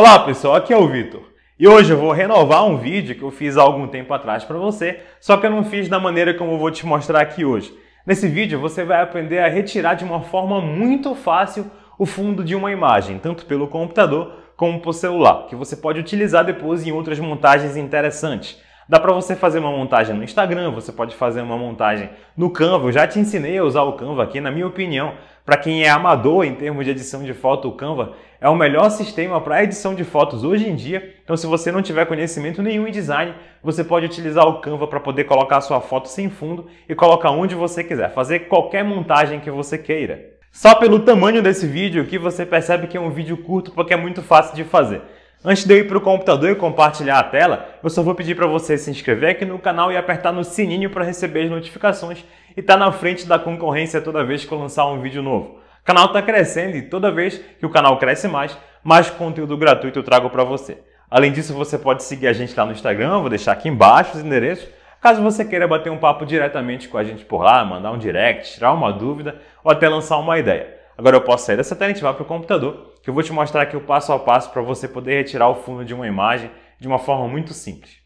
Olá pessoal, aqui é o Vitor e hoje eu vou renovar um vídeo que eu fiz há algum tempo atrás para você, só que eu não fiz da maneira como eu vou te mostrar aqui hoje. Nesse vídeo você vai aprender a retirar de uma forma muito fácil o fundo de uma imagem, tanto pelo computador como por celular, que você pode utilizar depois em outras montagens interessantes. Dá para você fazer uma montagem no Instagram, você pode fazer uma montagem no Canva. Eu já te ensinei a usar o Canva aqui, na minha opinião, para quem é amador em termos de edição de foto, o Canva é o melhor sistema para edição de fotos hoje em dia. Então, se você não tiver conhecimento nenhum em design, você pode utilizar o Canva para poder colocar a sua foto sem fundo e colocar onde você quiser, fazer qualquer montagem que você queira. Só pelo tamanho desse vídeo que você percebe que é um vídeo curto porque é muito fácil de fazer. Antes de eu ir para o computador e compartilhar a tela, eu só vou pedir para você se inscrever aqui no canal e apertar no sininho para receber as notificações e estar tá na frente da concorrência toda vez que eu lançar um vídeo novo. O canal está crescendo e toda vez que o canal cresce mais, mais conteúdo gratuito eu trago para você. Além disso, você pode seguir a gente lá no Instagram, vou deixar aqui embaixo os endereços. Caso você queira bater um papo diretamente com a gente por lá, mandar um direct, tirar uma dúvida ou até lançar uma ideia. Agora eu posso sair dessa tela e a gente vai para o computador que eu vou te mostrar aqui o passo a passo para você poder retirar o fundo de uma imagem de uma forma muito simples.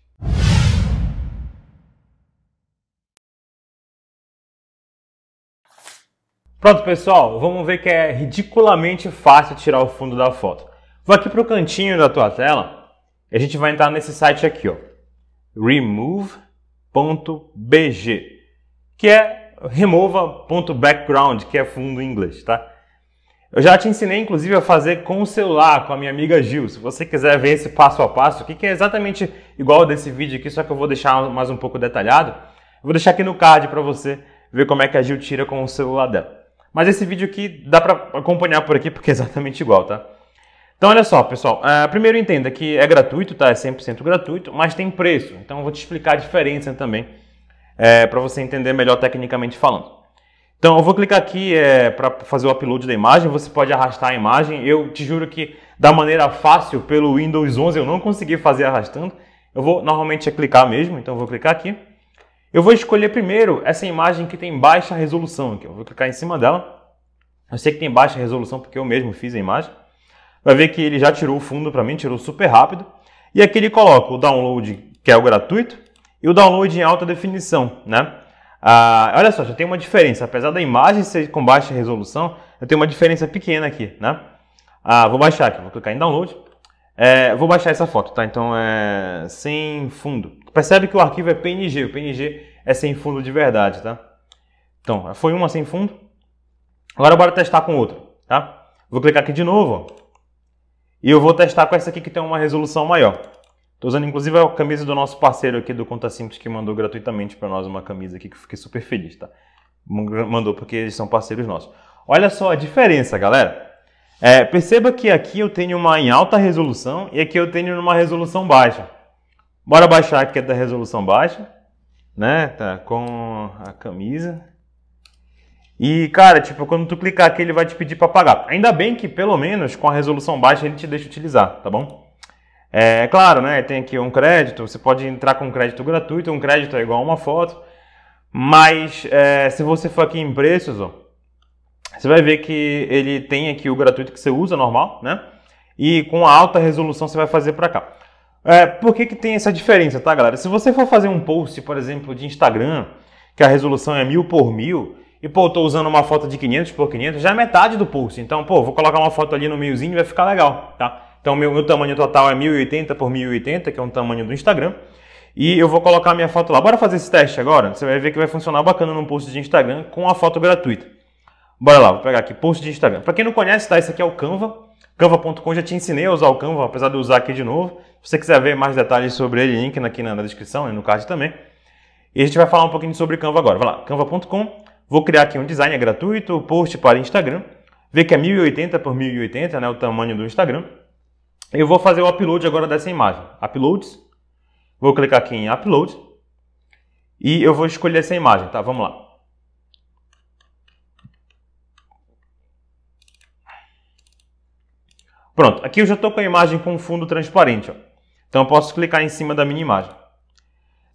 Pronto, pessoal, vamos ver que é ridiculamente fácil tirar o fundo da foto. Vou aqui para o cantinho da tua tela e a gente vai entrar nesse site aqui, ó, remove.bg, que é remova.background, que é fundo em inglês, tá? Eu já te ensinei, inclusive, a fazer com o celular, com a minha amiga Gil. Se você quiser ver esse passo a passo aqui, que é exatamente igual desse vídeo aqui, só que eu vou deixar mais um pouco detalhado, vou deixar aqui no card para você ver como é que a Gil tira com o celular dela. Mas esse vídeo aqui dá para acompanhar por aqui, porque é exatamente igual, tá? Então, olha só, pessoal. Uh, primeiro, entenda que é gratuito, tá? É 100% gratuito, mas tem preço. Então, eu vou te explicar a diferença também, é, para você entender melhor tecnicamente falando. Então, eu vou clicar aqui é, para fazer o upload da imagem, você pode arrastar a imagem. Eu te juro que da maneira fácil, pelo Windows 11, eu não consegui fazer arrastando. Eu vou normalmente é clicar mesmo, então eu vou clicar aqui. Eu vou escolher primeiro essa imagem que tem baixa resolução aqui. Eu vou clicar em cima dela. Eu sei que tem baixa resolução porque eu mesmo fiz a imagem. Vai ver que ele já tirou o fundo para mim, tirou super rápido. E aqui ele coloca o download que é o gratuito e o download em alta definição, né? Ah, olha só, já tem uma diferença. Apesar da imagem ser com baixa resolução, eu tenho uma diferença pequena aqui, né? Ah, vou baixar aqui, vou clicar em download. É, vou baixar essa foto, tá? Então é sem fundo. Percebe que o arquivo é PNG, o PNG é sem fundo de verdade, tá? Então, foi uma sem fundo. Agora bora testar com outra, tá? Vou clicar aqui de novo, E eu vou testar com essa aqui que tem uma resolução maior. Estou usando inclusive a camisa do nosso parceiro aqui do Conta Simples que mandou gratuitamente para nós uma camisa aqui que eu fiquei super feliz, tá? Mandou porque eles são parceiros nossos. Olha só a diferença, galera. É, perceba que aqui eu tenho uma em alta resolução e aqui eu tenho uma resolução baixa. Bora baixar aqui é da resolução baixa, né? Tá com a camisa. E cara, tipo, quando tu clicar aqui ele vai te pedir para pagar. Ainda bem que pelo menos com a resolução baixa ele te deixa utilizar, tá bom? É, é claro, né? Tem aqui um crédito, você pode entrar com um crédito gratuito, um crédito é igual a uma foto, mas é, se você for aqui em preços, ó, você vai ver que ele tem aqui o gratuito que você usa normal, né? E com a alta resolução você vai fazer para cá. É, por que, que tem essa diferença, tá, galera? Se você for fazer um post, por exemplo, de Instagram, que a resolução é mil por mil, e pô, eu tô usando uma foto de 500 por 500, já é metade do post. Então, pô, vou colocar uma foto ali no meiozinho e vai ficar legal, tá? Então, meu, meu tamanho total é 1080 por 1080, que é um tamanho do Instagram. E eu vou colocar minha foto lá. Bora fazer esse teste agora? Você vai ver que vai funcionar bacana num post de Instagram com a foto gratuita. Bora lá, vou pegar aqui, post de Instagram. Para quem não conhece, tá? Esse aqui é o Canva. Canva.com, já te ensinei a usar o Canva, apesar de usar aqui de novo. Se você quiser ver mais detalhes sobre ele, link aqui na, na descrição e no card também. E a gente vai falar um pouquinho sobre Canva agora. Vai lá, canva.com. Vou criar aqui um design é gratuito, post para Instagram. Vê que é 1080 por 1080, né, o tamanho do Instagram. Eu vou fazer o upload agora dessa imagem. Uploads. Vou clicar aqui em Upload. E eu vou escolher essa imagem, tá? Vamos lá. Pronto, aqui eu já estou com a imagem com fundo transparente. Ó. Então eu posso clicar em cima da minha imagem.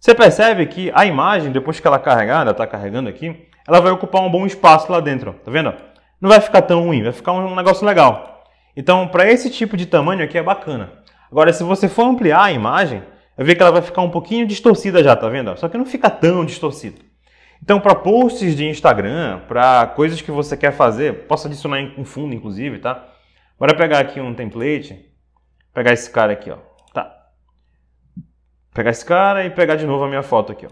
Você percebe que a imagem, depois que ela é carregar, ela está carregando aqui, ela vai ocupar um bom espaço lá dentro. Tá vendo? Não vai ficar tão ruim, vai ficar um negócio legal. Então, para esse tipo de tamanho aqui é bacana. Agora, se você for ampliar a imagem, eu vejo que ela vai ficar um pouquinho distorcida já, tá vendo? Só que não fica tão distorcida. Então, para posts de Instagram, para coisas que você quer fazer, posso adicionar um fundo, inclusive, tá? Bora pegar aqui um template, pegar esse cara aqui, ó. Tá. Pegar esse cara e pegar de novo a minha foto aqui, ó.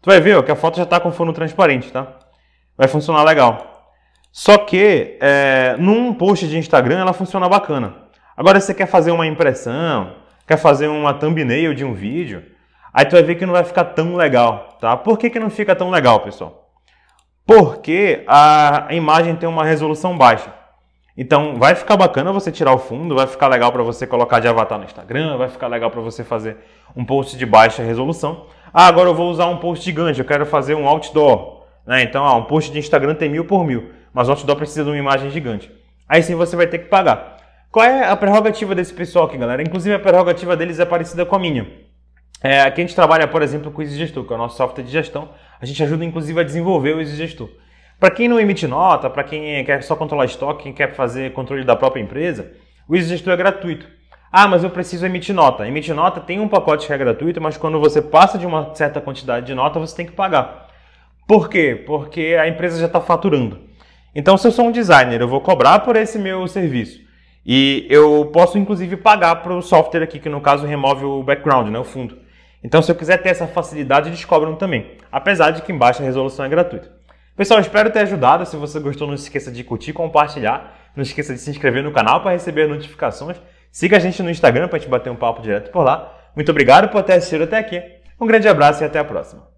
Tu vai ver ó, que a foto já está com fundo transparente, tá? Vai funcionar legal. Só que é, num post de Instagram ela funciona bacana. Agora, se você quer fazer uma impressão, quer fazer uma thumbnail de um vídeo, aí tu vai ver que não vai ficar tão legal, tá? Por que, que não fica tão legal, pessoal? Porque a imagem tem uma resolução baixa. Então, vai ficar bacana você tirar o fundo, vai ficar legal para você colocar de avatar no Instagram, vai ficar legal para você fazer um post de baixa resolução. Ah, agora eu vou usar um post gigante, eu quero fazer um outdoor. Né? Então, ah, um post de Instagram tem mil por mil mas o outdoor precisa de uma imagem gigante. Aí sim você vai ter que pagar. Qual é a prerrogativa desse pessoal aqui, galera? Inclusive a prerrogativa deles é parecida com a minha. É, aqui a gente trabalha, por exemplo, com o Exigestor, que é o nosso software de gestão. A gente ajuda, inclusive, a desenvolver o Exigestor. Para quem não emite nota, para quem quer só controlar estoque, quem quer fazer controle da própria empresa, o Exigestor é gratuito. Ah, mas eu preciso emitir nota. Emitir nota tem um pacote que é gratuito, mas quando você passa de uma certa quantidade de nota, você tem que pagar. Por quê? Porque a empresa já está faturando. Então, se eu sou um designer, eu vou cobrar por esse meu serviço. E eu posso, inclusive, pagar para o software aqui, que no caso remove o background, né, o fundo. Então, se eu quiser ter essa facilidade, eles cobram também. Apesar de que embaixo a resolução é gratuita. Pessoal, espero ter ajudado. Se você gostou, não esqueça de curtir, compartilhar. Não esqueça de se inscrever no canal para receber notificações. Siga a gente no Instagram para te bater um papo direto por lá. Muito obrigado por ter assistido até aqui. Um grande abraço e até a próxima.